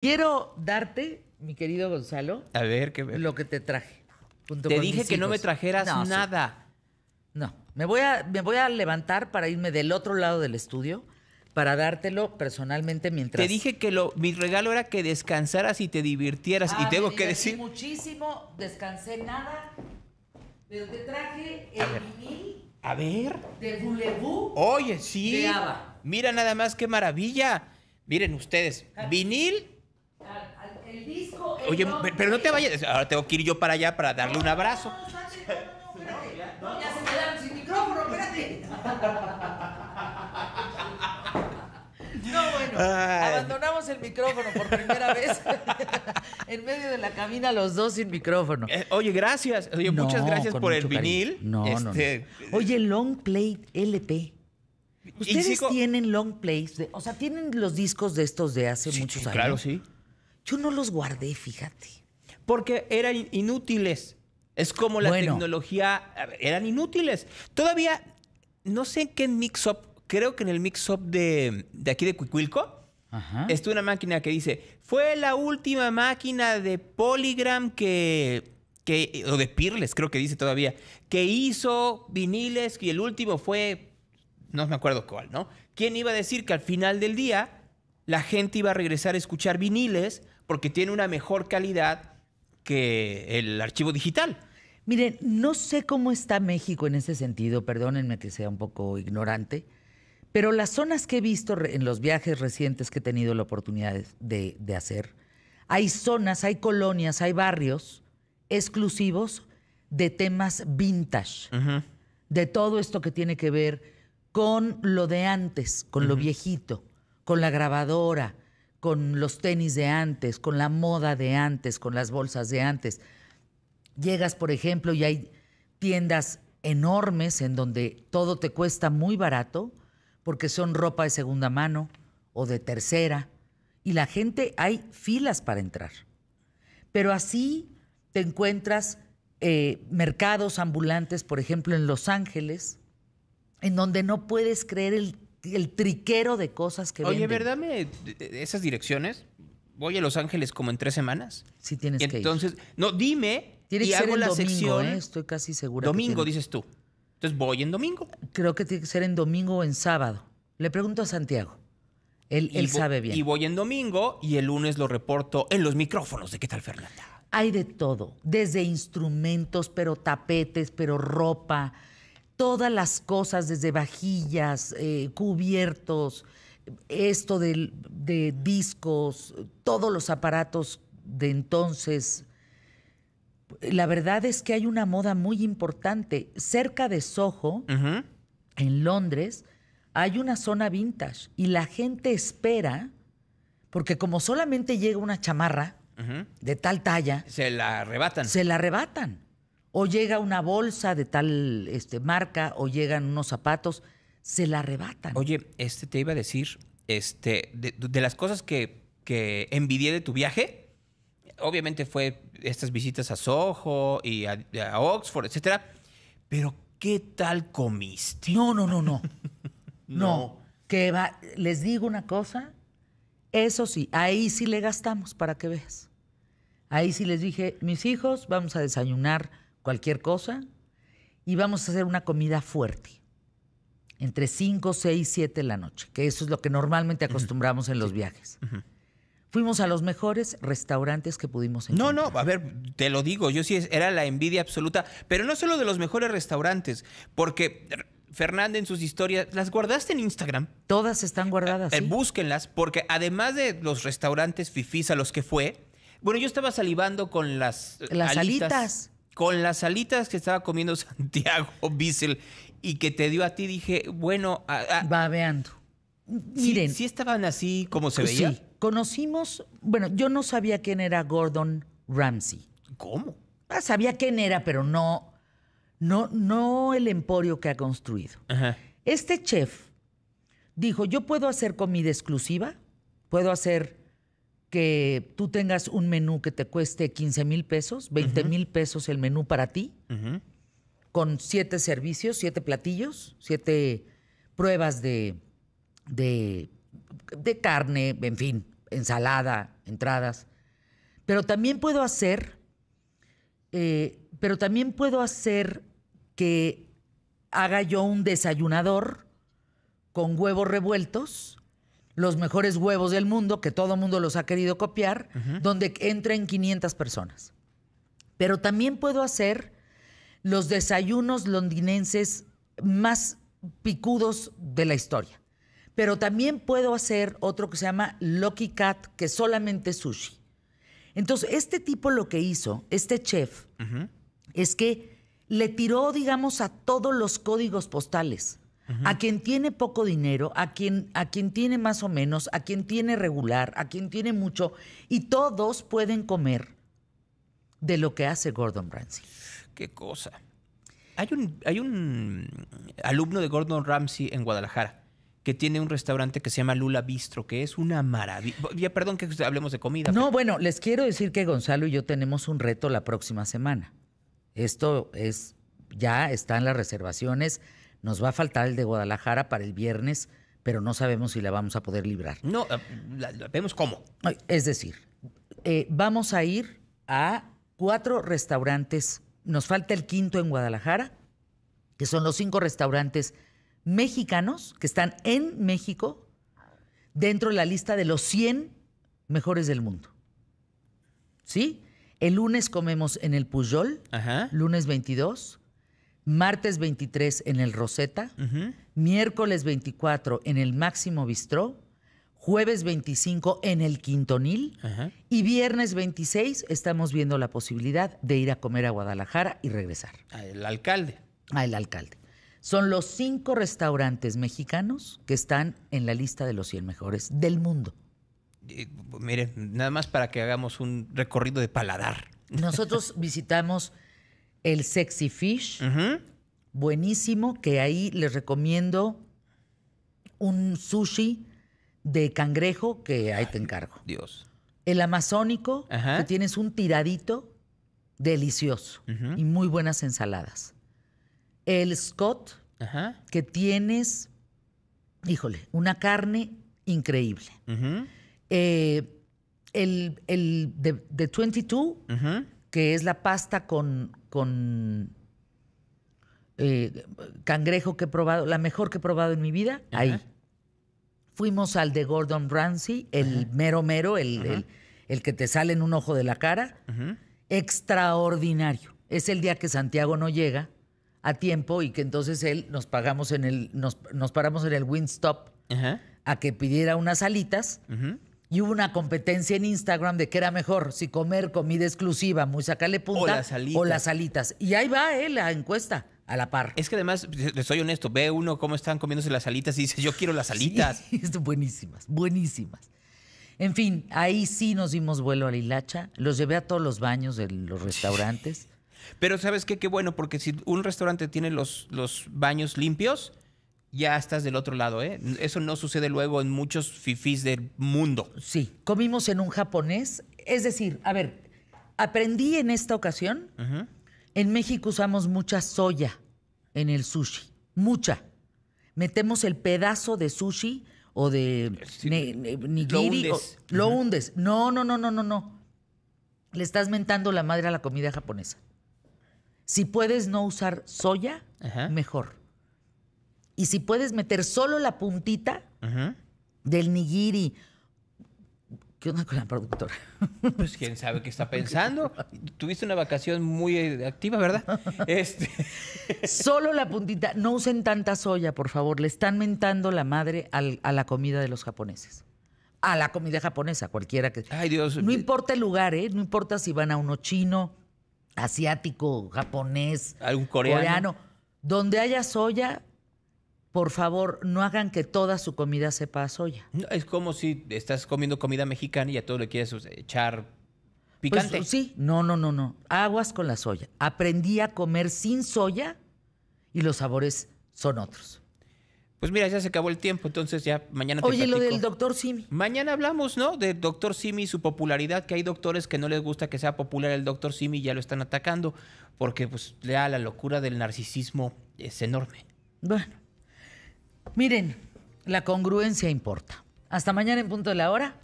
Quiero darte, mi querido Gonzalo, a ver qué lo que te traje. te dije que no me trajeras nada. No, me voy, a, me voy a levantar para irme del otro lado del estudio para dártelo personalmente mientras... Te dije que lo, mi regalo era que descansaras y te divirtieras. y ah, tengo que decir, muchísimo, descansé nada, pero te traje el vinil a ver, de Boulevou. oye, sí. Mira nada más qué maravilla. Miren ustedes, vinil oye, pero no te vayas. Ahora tengo que ir yo para allá para darle un abrazo. No, ya se quedaron sin micrófono, espérate. No, bueno, abandonamos el micrófono por primera vez en medio de la cabina los dos sin micrófono. Eh, oye, gracias. Oye, muchas gracias por el vinil. No, no, este, Oye, long play LP. Ustedes tienen long plays, o sea, tienen los discos de estos de hace muchos años. Claro, sí. Yo no los guardé, fíjate. Porque eran inútiles. Es como la tecnología. Eran inútiles. Todavía, no sé qué mix-up, creo que en el mix-up de, de, aquí de Cuicuilco. estuvo una máquina que dice, fue la última máquina de Polygram que, que, o de Pirles creo que dice todavía, que hizo viniles y el último fue, no me acuerdo cuál, ¿no? ¿Quién iba a decir que al final del día la gente iba a regresar a escuchar viniles porque tiene una mejor calidad que el archivo digital. Miren, no sé cómo está México en ese sentido, perdónenme que sea un poco ignorante, pero las zonas que he visto en los viajes recientes que he tenido la oportunidad de, hacer, hay zonas, hay colonias, hay barrios exclusivos de temas vintage, de todo esto que tiene que ver con lo de antes, con lo viejito, con la grabadora, con los tenis de antes, con la moda de antes, con las bolsas de antes. Llegas, por ejemplo, y hay tiendas enormes en donde todo te cuesta muy barato porque son ropa de segunda mano o de tercera y la gente hay filas para entrar. Pero así te encuentras eh, mercados ambulantes, por ejemplo, en Los Ángeles, en donde no puedes creer el el triquero de cosas que Oye, ¿verdad? Me, eh, esas direcciones. Voy a Los Ángeles como en tres semanas. Sí, tienes que ir. Entonces, no, dime. Tiene que ser en la domingo, ¿eh? estoy casi segura. Domingo, dices tú. Entonces voy en domingo. Creo que tiene que ser en domingo o en sábado. Le pregunto a Santiago. Él, él sabe bien. Y voy en domingo y el lunes lo reporto en los micrófonos de ¿Qué tal, Fernanda? Hay de todo, desde instrumentos, pero tapetes, pero ropa, todas las cosas, desde vajillas, eh, cubiertos, esto de, discos, todos los aparatos de entonces. La verdad es que hay una moda muy importante. Cerca de Soho, en Londres, hay una zona vintage y la gente espera, porque como solamente llega una chamarra de tal talla, se la arrebatan. Se la arrebatan o llega una bolsa de tal este, marca o llegan unos zapatos, se la arrebatan. Oye, este te iba a decir, este, de, las cosas que, que, envidié de tu viaje, obviamente fue estas visitas a Soho y a, Oxford, etcétera, pero ¿qué tal comiste? No, no, no, no. no. Que va, les digo una cosa, eso sí, ahí sí le gastamos para que veas. Ahí sí les dije, mis hijos, vamos a desayunar cualquier cosa y vamos a hacer una comida fuerte entre 5, 6, 7 de la noche, que eso es lo que normalmente acostumbramos en los viajes. Fuimos a los mejores restaurantes que pudimos encontrar. No, no, a ver, te lo digo, yo sí era la envidia absoluta, pero no solo de los mejores restaurantes, porque Fernanda en sus historias, ¿las guardaste en Instagram? Todas están guardadas. Eh, eh, búsquenlas, porque además de los restaurantes fifís a los que fue, bueno, yo estaba salivando con las, eh, las alitas con las alitas que estaba comiendo Santiago Bissell y que te dio a ti, dije, bueno. Va, Babeando. Miren. ¿Sí, estaban así como se veía? Sí. Conocimos, bueno, yo no sabía quién era Gordon Ramsay. ¿Cómo? Ah, sabía quién era, pero no, no, no el emporio que ha construido. Este chef dijo: Yo puedo hacer comida exclusiva, puedo hacer que tú tengas un menú que te cueste 15 mil pesos, 20 mil pesos el menú para ti, con siete servicios, siete platillos, siete pruebas de, carne, en fin, ensalada, entradas. Pero también puedo hacer, eh, pero también puedo hacer que haga yo un desayunador con huevos revueltos los mejores huevos del mundo, que todo mundo los ha querido copiar, donde entren 500 personas. Pero también puedo hacer los desayunos londinenses más picudos de la historia. Pero también puedo hacer otro que se llama Lucky Cat, que solamente es sushi. Entonces, este tipo lo que hizo, este chef, es que le tiró, digamos, a todos los códigos postales a quien tiene poco dinero, a quien, a quien tiene más o menos, a quien tiene regular, a quien tiene mucho, y todos pueden comer de lo que hace Gordon Ramsay. Qué cosa. Hay un, hay un alumno de Gordon Ramsay en Guadalajara que tiene un restaurante que se llama Lula Bistro, que es una maravilla. perdón que hablemos de comida. No, bueno, les quiero decir que Gonzalo y yo tenemos un reto la próxima semana. Esto es, ya están las reservaciones nos va a faltar el de Guadalajara para el viernes, pero no sabemos si la vamos a poder librar. No, eh, vemos cómo. Es decir, eh, vamos a ir a cuatro restaurantes. Nos falta el quinto en Guadalajara, que son los cinco restaurantes mexicanos que están en México dentro de la lista de los 100 mejores del mundo. ¿Sí? El lunes comemos en el Pujol, lunes 22 martes 23 en el Roseta, miércoles 24 en el Máximo Bistró, jueves 25 en el Quintonil y viernes 26 estamos viendo la posibilidad de ir a comer a Guadalajara y regresar. Al alcalde. el alcalde. Son los cinco restaurantes mexicanos que están en la lista de los 100 mejores del mundo. miren, nada más para que hagamos un recorrido de paladar. Nosotros visitamos el Sexy Fish, buenísimo, que ahí les recomiendo un sushi de cangrejo que ahí te encargo. Dios. El amazónico, que tienes un tiradito delicioso y muy buenas ensaladas. El Scott, que tienes, híjole, una carne increíble. Eh, el, el de, 22, que es la pasta con, con eh, cangrejo que he probado, la mejor que he probado en mi vida, ahí. Fuimos al de Gordon Ramsay, el mero mero, el, el, que te sale en un ojo de la cara. Extraordinario. Es el día que Santiago no llega a tiempo y que entonces él nos pagamos en el, nos, nos paramos en el Windstop a que pidiera unas alitas y hubo una competencia en Instagram de qué era mejor, si comer comida exclusiva, muy sacarle punta, o las, alitas. Y ahí va eh, la encuesta. A la par. Es que además, les soy honesto, ve uno cómo están comiéndose las alitas y dice, yo quiero las alitas. Sí, buenísimas, buenísimas. En fin, ahí sí nos dimos vuelo a la hilacha. Los llevé a todos los baños de los restaurantes. Pero ¿sabes qué? Qué bueno, porque si un restaurante tiene los, los baños limpios, ya estás del otro lado, ¿eh? Eso no sucede luego en muchos fifis del mundo. Sí, comimos en un japonés. Es decir, a ver, aprendí en esta ocasión, en México usamos mucha soya en el sushi, mucha. Metemos el pedazo de sushi o de nigiri. Lo hundes. No, no, no, no, no, no. Le estás mentando la madre a la comida japonesa. Si puedes no usar soya, mejor. Y si puedes meter solo la puntita del nigiri. ¿Qué onda con la productora? Pues quién sabe qué está pensando. Tuviste una vacación muy eh, activa, ¿verdad? Este. Solo la puntita. No usen tanta soya, por favor. Le están mentando la madre a la comida de los japoneses a la comida japonesa, cualquiera que. Ay, Dios. No importa el lugar, ¿eh? No importa si van a uno chino, asiático, japonés, algún coreano. Donde haya soya, por favor, no hagan que toda su comida sepa soya. es como si estás comiendo comida mexicana y a todo le quieres pues, echar pues, picante. sí, no, no, no, no. Aguas con la soya. Aprendí a comer sin soya y los sabores son otros. Pues mira, ya se acabó el tiempo, entonces ya mañana te Oye, lo del doctor Simi. Mañana hablamos, ¿no? De doctor Simi y su popularidad, que hay doctores que no les gusta que sea popular el doctor Simi y ya lo están atacando, porque pues ya la locura del narcisismo es enorme. Bueno. Miren, la congruencia importa. Hasta mañana en punto de la hora.